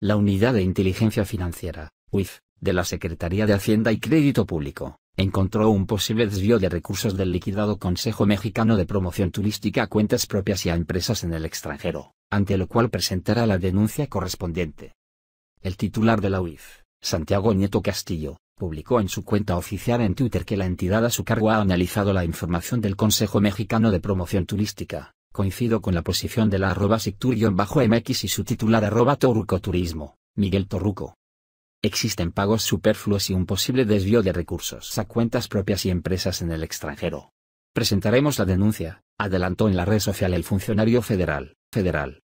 La Unidad de Inteligencia Financiera, UIF, de la Secretaría de Hacienda y Crédito Público, encontró un posible desvío de recursos del liquidado Consejo Mexicano de Promoción Turística a cuentas propias y a empresas en el extranjero, ante lo cual presentará la denuncia correspondiente. El titular de la UIF, Santiago Nieto Castillo, publicó en su cuenta oficial en Twitter que la entidad a su cargo ha analizado la información del Consejo Mexicano de Promoción Turística, Coincido con la posición de la arroba bajo mx y su titular arroba Turismo, Miguel Torruco. Existen pagos superfluos y un posible desvío de recursos a cuentas propias y empresas en el extranjero. Presentaremos la denuncia, adelantó en la red social el funcionario federal, federal.